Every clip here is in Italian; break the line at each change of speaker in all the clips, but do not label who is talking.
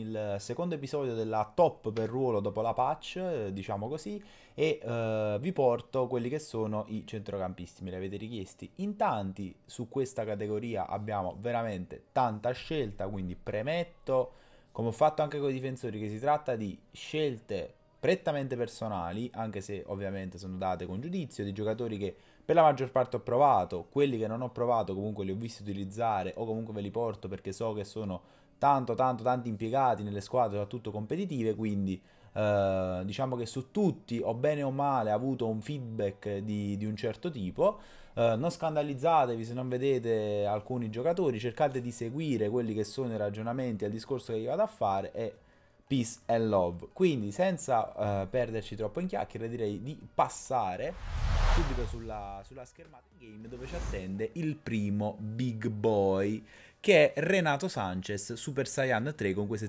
il secondo episodio della top per ruolo dopo la patch, eh, diciamo così, e eh, vi porto quelli che sono i centrocampisti, me li avete richiesti in tanti, su questa categoria abbiamo veramente tanta scelta, quindi premetto, come ho fatto anche con i difensori, che si tratta di scelte prettamente personali, anche se ovviamente sono date con giudizio, di giocatori che per la maggior parte ho provato, quelli che non ho provato comunque li ho visti utilizzare o comunque ve li porto perché so che sono tanto tanto tanti impiegati nelle squadre soprattutto competitive quindi eh, diciamo che su tutti o bene o male ha avuto un feedback di, di un certo tipo eh, non scandalizzatevi se non vedete alcuni giocatori cercate di seguire quelli che sono i ragionamenti e il discorso che io vado a fare e peace and love quindi senza eh, perderci troppo in chiacchiere direi di passare subito sulla, sulla, schermata game dove ci attende il primo big boy che è Renato Sanchez Super Saiyan 3 con queste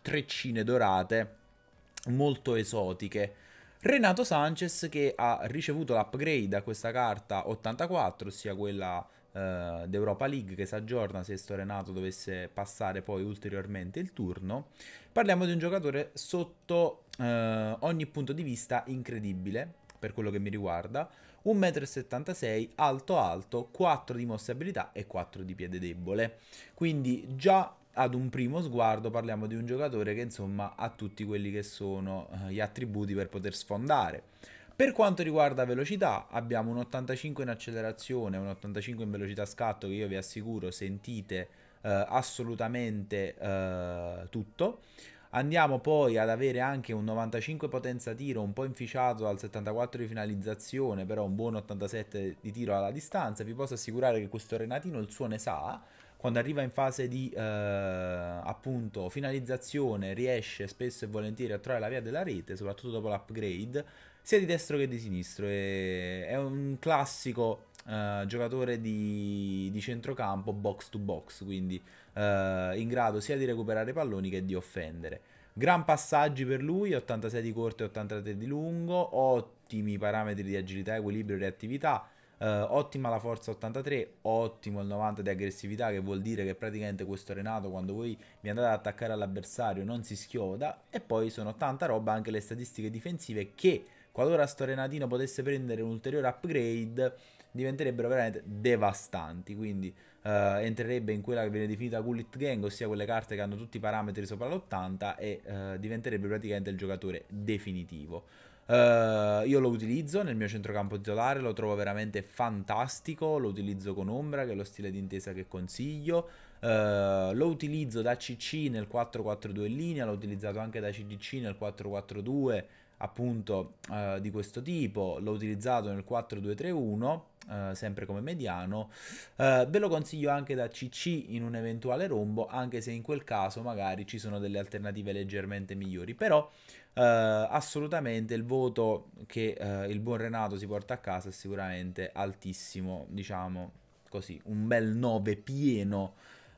treccine dorate molto esotiche. Renato Sanchez che ha ricevuto l'upgrade a questa carta 84, ossia quella eh, d'Europa League che si aggiorna se sto Renato dovesse passare poi ulteriormente il turno. Parliamo di un giocatore sotto eh, ogni punto di vista incredibile per quello che mi riguarda 1,76 m, alto alto, 4 di mossa abilità e 4 di piede debole. Quindi già ad un primo sguardo parliamo di un giocatore che insomma ha tutti quelli che sono eh, gli attributi per poter sfondare. Per quanto riguarda velocità, abbiamo un 85 in accelerazione, un 85 in velocità scatto che io vi assicuro sentite eh, assolutamente eh, tutto. Andiamo poi ad avere anche un 95 potenza tiro un po' inficiato al 74 di finalizzazione, però un buon 87 di tiro alla distanza. Vi posso assicurare che questo Renatino il suo ne sa. Quando arriva in fase di eh, appunto finalizzazione riesce spesso e volentieri a trovare la via della rete, soprattutto dopo l'upgrade, sia di destro che di sinistro. E è un classico eh, giocatore di, di, centrocampo box to box, quindi uh, in grado sia di recuperare palloni che di offendere. Gran passaggi per lui, 86 di corto e 83 di lungo, ottimi parametri di agilità, equilibrio e reattività, uh, ottima la forza 83, ottimo il 90 di aggressività, che vuol dire che praticamente questo Renato quando voi vi andate ad attaccare all'avversario non si schioda e poi sono tanta roba anche le statistiche difensive che qualora sto Renatino potesse prendere un ulteriore upgrade diventerebbero veramente devastanti, quindi eh, entrerebbe in quella che viene definita Gullit Gang, ossia quelle carte che hanno tutti i parametri sopra l'80 e eh, diventerebbe praticamente il giocatore definitivo. Uh, io lo utilizzo nel mio centrocampo titolare, lo trovo veramente fantastico, lo utilizzo con ombra, che è lo stile di intesa che consiglio. Uh, lo utilizzo da CC nel 4-4-2 in linea, l'ho utilizzato anche da CDC nel 4-4-2 appunto uh, di questo tipo, l'ho utilizzato nel 4-2-3-1 eh, sempre come mediano. Eh, ve lo consiglio anche da CC in un eventuale rombo, anche se in quel caso magari ci sono delle alternative leggermente migliori, però eh, assolutamente il voto che eh, il buon Renato si porta a casa è sicuramente altissimo, diciamo così, un bel 9 pieno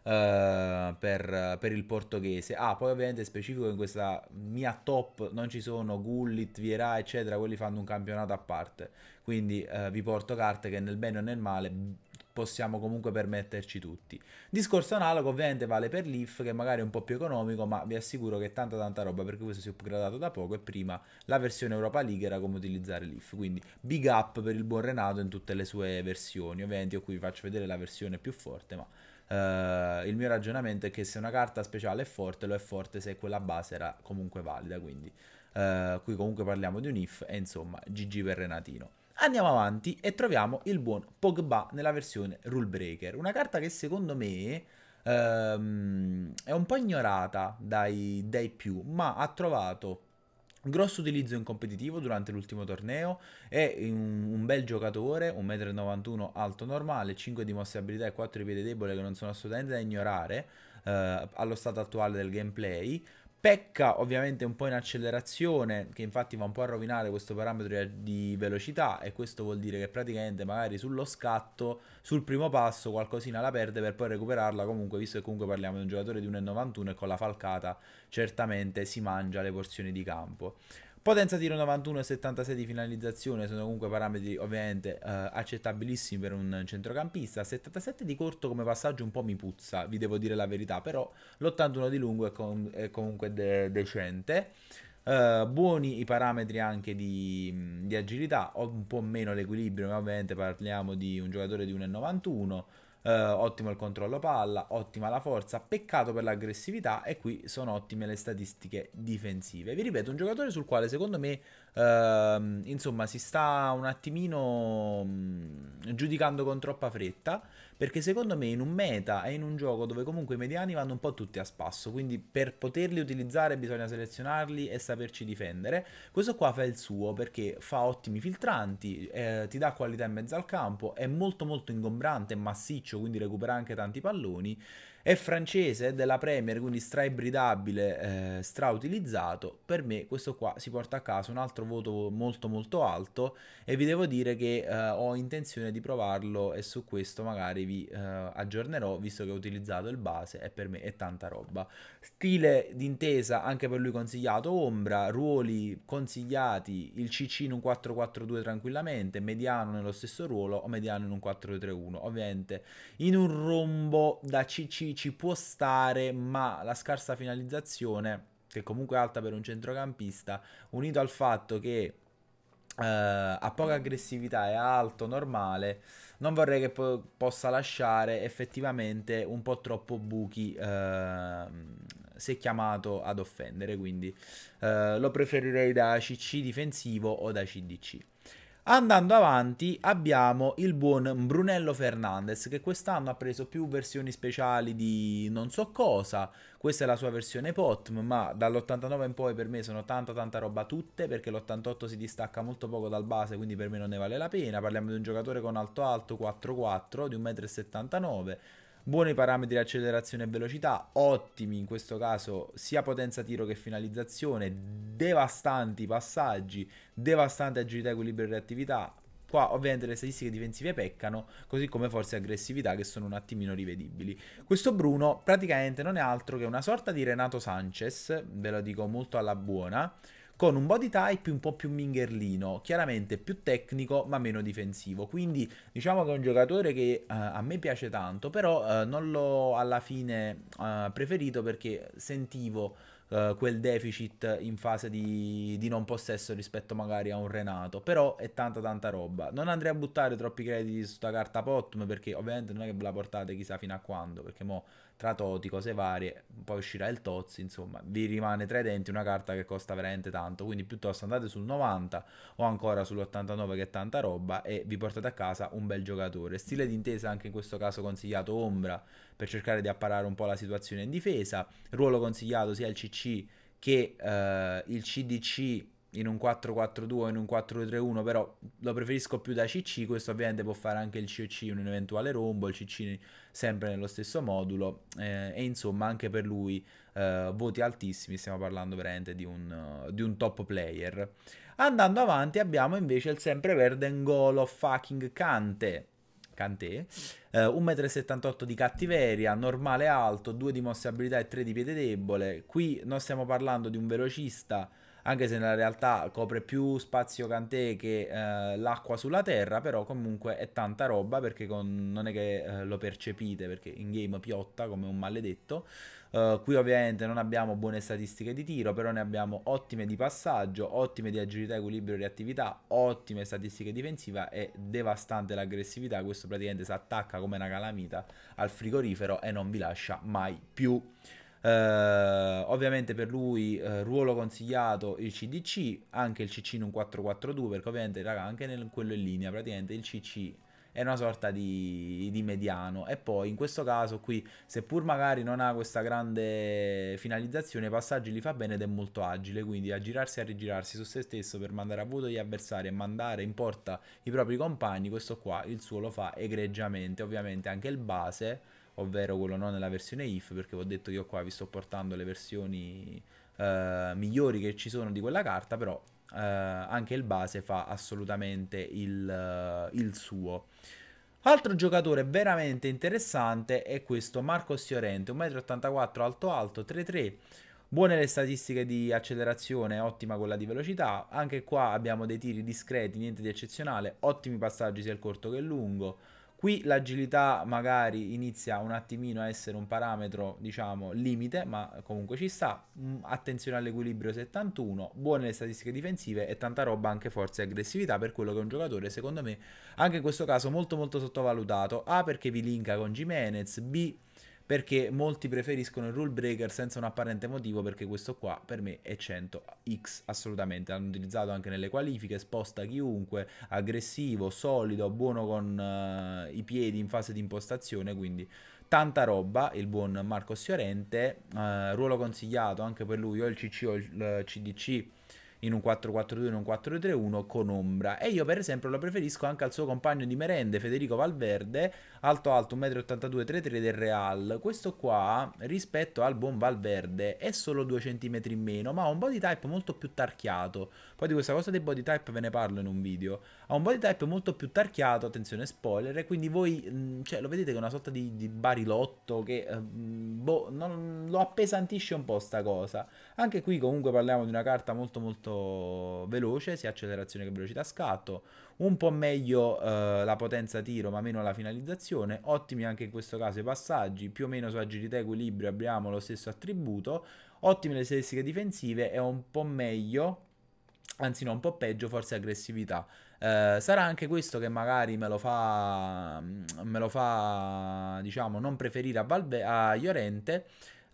eh, per, per, il portoghese. Ah, poi ovviamente specifico in questa mia top non ci sono Gullit, Vierà, eccetera, quelli fanno un campionato a parte. Quindi eh, vi porto carte che nel bene o nel male possiamo comunque permetterci tutti. Discorso analogo ovviamente vale per l'IF che magari è un po' più economico ma vi assicuro che è tanta tanta roba perché questo si è upgradato da poco e prima la versione Europa League era come utilizzare l'IF quindi big up per il buon Renato in tutte le sue versioni ovviamente io qui vi faccio vedere la versione più forte ma eh, il mio ragionamento è che se una carta speciale è forte, lo è forte se quella base era comunque valida, quindi eh, qui comunque parliamo di un if e insomma GG per Renatino. Andiamo avanti e troviamo il buon Pogba nella versione Rule Breaker, una carta che secondo me ehm, è un po' ignorata dai, dai più, ma ha trovato Grosso utilizzo in competitivo durante l'ultimo torneo, è un, un bel giocatore, 1,91 m alto normale, 5 di mossa e abilità e 4 di piede debole che non sono assolutamente da ignorare eh, allo stato attuale del gameplay. Pecca ovviamente un po' in accelerazione, che infatti va un po' a rovinare questo parametro di velocità e questo vuol dire che praticamente magari sullo scatto, sul primo passo qualcosina la perde per poi recuperarla comunque, visto che comunque parliamo di un giocatore di 1,91 e con la falcata certamente si mangia le porzioni di campo. Potenza tiro 91 e 76 di finalizzazione sono comunque parametri ovviamente eh, accettabilissimi per un centrocampista. 77 di corto come passaggio un po' mi puzza, vi devo dire la verità, però l'81 di lungo è, con, è comunque de- decente. Eh, buoni i parametri anche di, di agilità, ho un po' meno l'equilibrio, ma ovviamente parliamo di un giocatore di 1,91 eh, ottimo il controllo palla, ottima la forza, peccato per l'aggressività e qui sono ottime le statistiche difensive. Vi ripeto, un giocatore sul quale secondo me ehm, insomma si sta un attimino... Mh, mm, giudicando con troppa fretta, perché secondo me in un meta e in un gioco dove comunque i mediani vanno un po' tutti a spasso, quindi per poterli utilizzare bisogna selezionarli e saperci difendere. Questo qua fa il suo perché fa ottimi filtranti, eh, ti dà qualità in mezzo al campo, è molto molto ingombrante, massiccio, quindi recupera anche tanti palloni è francese, è della Premier, quindi straibridabile, eh, strautilizzato. Per me questo qua si porta a casa un altro voto molto molto alto e vi devo dire che eh, ho intenzione di provarlo e su questo magari vi eh, aggiornerò visto che ho utilizzato il base e per me è tanta roba. Stile d'intesa anche per lui consigliato ombra, ruoli consigliati, il CC in un 4-4-2 tranquillamente, mediano nello stesso ruolo o mediano in un 4-3-1. Ovviamente in un rombo da CC ci può stare, ma la scarsa finalizzazione, che comunque è alta per un centrocampista, unito al fatto che eh, ha poca aggressività, è alto, normale, non vorrei che po possa lasciare effettivamente un po' troppo buchi eh, se chiamato ad offendere, quindi eh, lo preferirei da CC difensivo o da CDC. Andando avanti abbiamo il buon Brunello Fernandez che quest'anno ha preso più versioni speciali di non so cosa, questa è la sua versione POTM, ma dall'89 in poi per me sono tanta tanta roba tutte perché l'88 si distacca molto poco dal base quindi per me non ne vale la pena, parliamo di un giocatore con alto alto 4-4 di 1,79 m buoni parametri di accelerazione e velocità, ottimi in questo caso sia potenza tiro che finalizzazione, devastanti passaggi, devastante agilità, equilibrio e reattività. Qua ovviamente le statistiche difensive peccano, così come forse aggressività che sono un attimino rivedibili. Questo Bruno praticamente non è altro che una sorta di Renato Sanchez, ve lo dico molto alla buona, con un body type un po' più mingherlino, chiaramente più tecnico ma meno difensivo. Quindi diciamo che è un giocatore che uh, a me piace tanto, però uh, non l'ho alla fine uh, preferito perché sentivo quel deficit in fase di, di, non possesso rispetto magari a un Renato, però è tanta tanta roba. Non andrei a buttare troppi crediti su sta carta Pottum perché ovviamente non è che ve la portate chissà fino a quando, perché mo tra toti, cose varie, poi uscirà il Tozzi, insomma, vi rimane tra i denti una carta che costa veramente tanto, quindi piuttosto andate sul 90 o ancora sull'89 che è tanta roba e vi portate a casa un bel giocatore. Stile d'intesa anche in questo caso consigliato Ombra per cercare di apparare un po' la situazione in difesa, ruolo consigliato sia il CC che eh, il CDC in un 4-4-2 in un 4-3-1, però lo preferisco più da CC, questo ovviamente può fare anche il COC in un eventuale rombo, il CC sempre nello stesso modulo eh, e insomma anche per lui eh, voti altissimi, stiamo parlando veramente di un, uh, di un, top player. Andando avanti abbiamo invece il sempreverde N'Golo fucking Kante. Kante, uh, 1,78 m di cattiveria, normale alto, 2 di mosse abilità e 3 di piede debole. Qui non stiamo parlando di un velocista anche se nella realtà copre più spazio Kanté che eh, l'acqua sulla terra, però comunque è tanta roba perché con, non è che eh, lo percepite perché in game piotta come un maledetto. Uh, qui ovviamente non abbiamo buone statistiche di tiro, però ne abbiamo ottime di passaggio, ottime di agilità, equilibrio e reattività, ottime statistiche difensiva e devastante l'aggressività. Questo praticamente si attacca come una calamita al frigorifero e non vi lascia mai più. Eh, ovviamente per lui eh, ruolo consigliato il CDC, anche il CC in un 4-4-2, perché ovviamente raga, anche nel, quello in linea praticamente il CC è una sorta di, di, mediano e poi in questo caso qui seppur magari non ha questa grande finalizzazione i passaggi li fa bene ed è molto agile quindi a girarsi e a rigirarsi su se stesso per mandare a vuoto gli avversari e mandare in porta i propri compagni questo qua il suo lo fa egregiamente ovviamente anche il base ovvero quello non nella versione if, perché vi ho detto che io qua vi sto portando le versioni eh, migliori che ci sono di quella carta, però eh, anche il base fa assolutamente il, eh, il suo. Altro giocatore veramente interessante è questo Marcos Siorente, 1,84 m alto alto, 3-3. Buone le statistiche di accelerazione, ottima quella di velocità. Anche qua abbiamo dei tiri discreti, niente di eccezionale. Ottimi passaggi sia il corto che il lungo. Qui l'agilità magari inizia un attimino a essere un parametro, diciamo, limite, ma comunque ci sta. Mm, attenzione all'equilibrio 71, buone le statistiche difensive e tanta roba anche forza e aggressività, per quello che è un giocatore, secondo me, anche in questo caso molto molto sottovalutato. A perché vi linka con Jimenez, B perché molti preferiscono il rule breaker senza un apparente motivo perché questo qua per me è 100x assolutamente l'hanno utilizzato anche nelle qualifiche sposta chiunque aggressivo solido buono con uh, i piedi in fase di impostazione quindi tanta roba il buon Marco Fiorente uh, eh, ruolo consigliato anche per lui o il CC o il CDC eh, in un 4-4-2, in un 4-3-1 con ombra. E io, per esempio, lo preferisco anche al suo compagno di merende, Federico Valverde, alto alto 1,82 m, 3,3 del Real. Questo qua rispetto al buon Valverde è solo 2 cm in meno, ma ha un body type molto più tarchiato. Poi di questa cosa dei body type ve ne parlo in un video. Ha un body type molto più tarchiato, attenzione spoiler, e quindi voi mm, cioè, lo vedete che è una sorta di, di barilotto che eh, mm, boh, non, lo appesantisce un po' sta cosa. Anche qui comunque parliamo di una carta molto molto veloce, sia accelerazione che velocità scatto un po' meglio eh, la potenza tiro ma meno la finalizzazione, ottimi anche in questo caso i passaggi, più o meno su agilità e equilibrio abbiamo lo stesso attributo, ottime le statistiche difensive e un po' meglio, anzi no un po' peggio forse aggressività. Eh, sarà anche questo che magari me lo fa, mm, me lo fa diciamo, non preferire a, Valve- a Llorente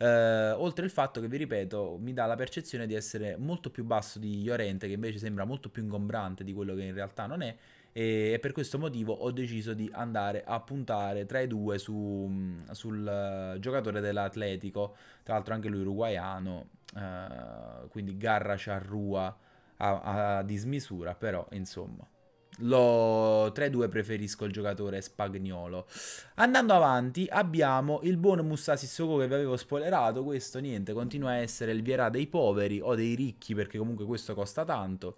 eh, oltre il fatto che, vi ripeto, mi dà la percezione di essere molto più basso di Iorente che invece sembra molto più ingombrante di quello che in realtà non è. E, per questo motivo ho deciso di andare a puntare tra i due su, mm, sul eh, giocatore dell'Atletico, tra l'altro anche lui uruguaiano, uh, quindi Garra Charrua a, a dismisura, però insomma. Lo 3-2 preferisco il giocatore Spagnolo. Andando avanti, abbiamo il buon Musa Sissoko che vi avevo spoilerato. Questo niente, continua a essere il Vierà dei poveri o dei ricchi perché comunque questo costa tanto.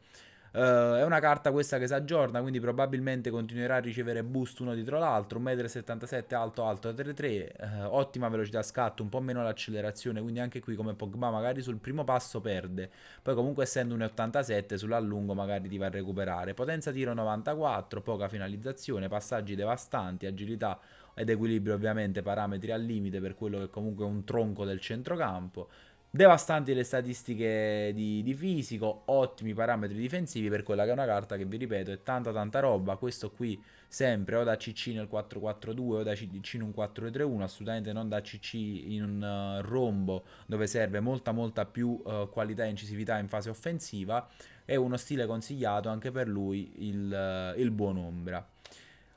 Uh, è una carta questa che si aggiorna, quindi probabilmente continuerà a ricevere boost uno dietro l'altro. 1,77 m alto, alto, 3,3. Uh, eh, ottima velocità scatto, un po' meno l'accelerazione. Quindi anche qui, come Pogba, magari sul primo passo perde. Poi, comunque, essendo un 87, sull'allungo magari ti va a recuperare. Potenza tiro 94, poca finalizzazione, passaggi devastanti, agilità ed equilibrio ovviamente parametri al limite per quello che comunque è un tronco del centrocampo Devastanti le statistiche di, di, fisico, ottimi parametri difensivi per quella che è una carta che vi ripeto è tanta tanta roba, questo qui sempre o da CC nel 4-4-2 o da CC in un 4-3-1, assolutamente non da CC in un uh, rombo dove serve molta molta più uh, qualità e incisività in fase offensiva, è uno stile consigliato anche per lui il, uh, il buon ombra.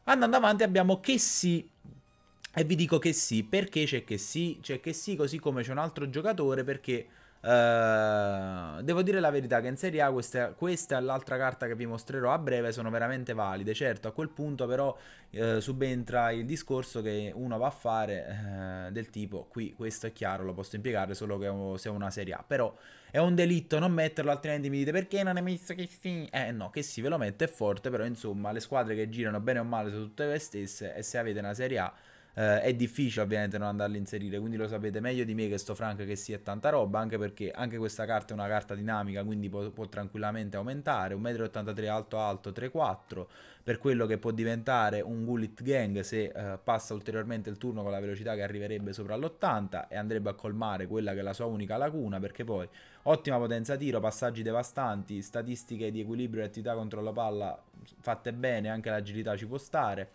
Andando avanti abbiamo Kessi e vi dico che sì, perché c'è che sì, c'è che sì, così come c'è un altro giocatore, perché uh, devo dire la verità che in Serie A questa, questa, e l'altra carta che vi mostrerò a breve sono veramente valide. Certo, a quel punto però uh, subentra il discorso che uno va a fare uh, del tipo, qui questo è chiaro, lo posso impiegare solo che ho, una Serie A, però è un delitto non metterlo, altrimenti mi dite perché non è messo che sì? Eh no, che sì, ve lo metto, è forte, però insomma le squadre che girano bene o male sono tutte le stesse e se avete una Serie A eh, è difficile ovviamente non andarli a inserire, quindi lo sapete meglio di me che sto Frank che si è tanta roba, anche perché anche questa carta è una carta dinamica, quindi può, può tranquillamente aumentare, 1,83 m alto alto, 3,4 per quello che può diventare un Gullet Gang se eh, passa ulteriormente il turno con la velocità che arriverebbe sopra l'80 e andrebbe a colmare quella che è la sua unica lacuna, perché poi ottima potenza tiro, passaggi devastanti, statistiche di equilibrio e attività contro la palla fatte bene, anche l'agilità ci può stare.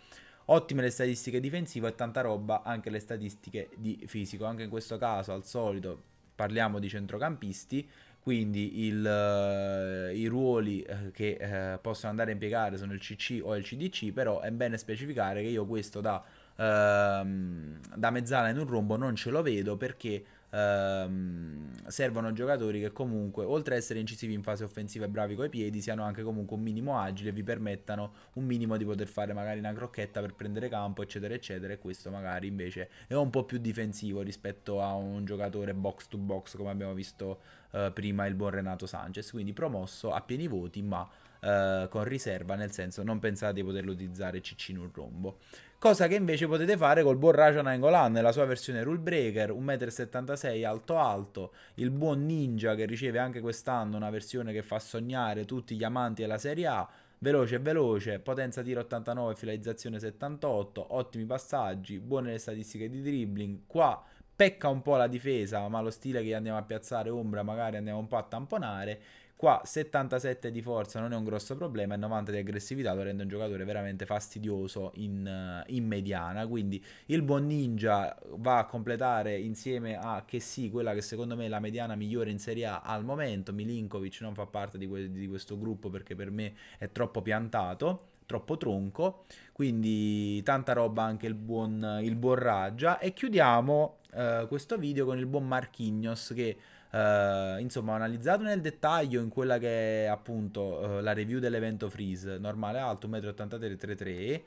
Ottime le statistiche difensive e tanta roba anche le statistiche di fisico. Anche in questo caso, al solito, parliamo di centrocampisti quindi il, uh, i ruoli eh, che uh, possono andare a impiegare sono il CC o il CDC, però è bene specificare che io questo da, ehm, da mezzala in un rombo non ce lo vedo perché ehm, servono giocatori che comunque, oltre ad essere incisivi in fase offensiva e bravi coi piedi, siano anche comunque un minimo agili e vi permettano un minimo di poter fare magari una crocchetta per prendere campo, eccetera, eccetera. E questo magari invece è un po' più difensivo rispetto a un giocatore box to box come abbiamo visto eh, prima il buon Renato Sanchez, quindi promosso a pieni voti ma eh, con riserva, nel senso non pensate di poterlo utilizzare ciccino in un rombo. Cosa che invece potete fare col buon Rajon Angolan nella sua versione rule breaker, 1,76m alto alto, il buon Ninja che riceve anche quest'anno una versione che fa sognare tutti gli amanti della Serie A, veloce veloce, potenza tiro 89, finalizzazione 78, ottimi passaggi, buone le statistiche di dribbling, qua pecca un po' la difesa, ma lo stile che andiamo a piazzare ombra magari andiamo un po' a tamponare. Qua 77 di forza non è un grosso problema e 90 di aggressività lo rende un giocatore veramente fastidioso in, eh, in mediana. Quindi il buon ninja va a completare insieme a che sì, quella che secondo me è la mediana migliore in Serie A al momento. Milinkovic non fa parte di, que- di questo gruppo perché per me è troppo piantato troppo tronco, quindi tanta roba anche il buon, il buon Raggia e chiudiamo eh, questo video con il buon Marchignos che eh, insomma ho analizzato nel dettaglio in quella che è appunto eh, la review dell'evento Freeze, normale alto 1,83 m,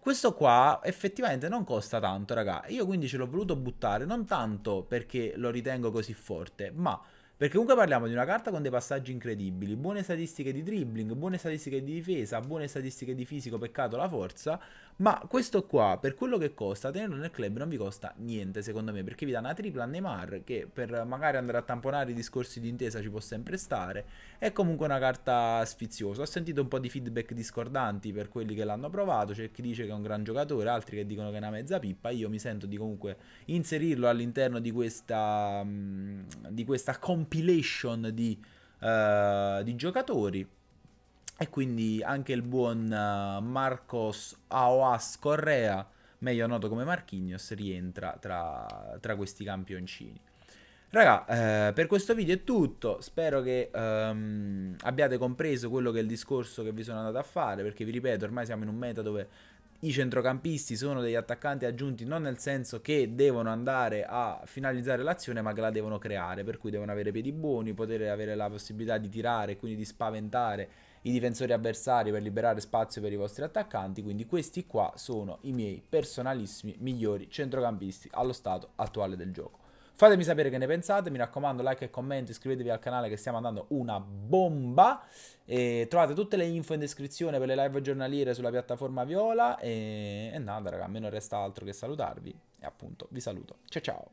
questo qua effettivamente non costa tanto, raga. Io quindi ce l'ho voluto buttare non tanto perché lo ritengo così forte, ma perché comunque parliamo di una carta con dei passaggi incredibili, buone statistiche di dribbling, buone statistiche di difesa, buone statistiche di fisico, peccato la forza, ma questo qua per quello che costa tenerlo nel club non vi costa niente secondo me, perché vi dà una tripla a Neymar che per magari andare a tamponare i discorsi di intesa ci può sempre stare, è comunque una carta sfiziosa. Ho sentito un po' di feedback discordanti per quelli che l'hanno provato, c'è chi dice che è un gran giocatore, altri che dicono che è una mezza pippa, io mi sento di comunque inserirlo all'interno di questa mm, di questa comp- compilation di, uh, di giocatori. E quindi anche il buon eh, Marcos Aoas Correa, meglio noto come Marquinhos, rientra tra, tra questi campioncini. Raga, eh, per questo video è tutto, spero che ehm, abbiate compreso quello che è il discorso che vi sono andato a fare, perché vi ripeto, ormai siamo in un meta dove i centrocampisti sono degli attaccanti aggiunti non nel senso che devono andare a finalizzare l'azione ma che la devono creare, per cui devono avere piedi buoni, poter avere la possibilità di tirare e quindi di spaventare i difensori avversari per liberare spazio per i vostri attaccanti, quindi questi qua sono i miei personalissimi migliori centrocampisti allo stato attuale del gioco. Fatemi sapere che ne pensate, mi raccomando like e commento, iscrivetevi al canale che stiamo andando una bomba. E trovate tutte le info in descrizione per le live giornaliere sulla piattaforma Viola e, e nada raga, a me non resta altro che salutarvi e appunto vi saluto. Ciao ciao!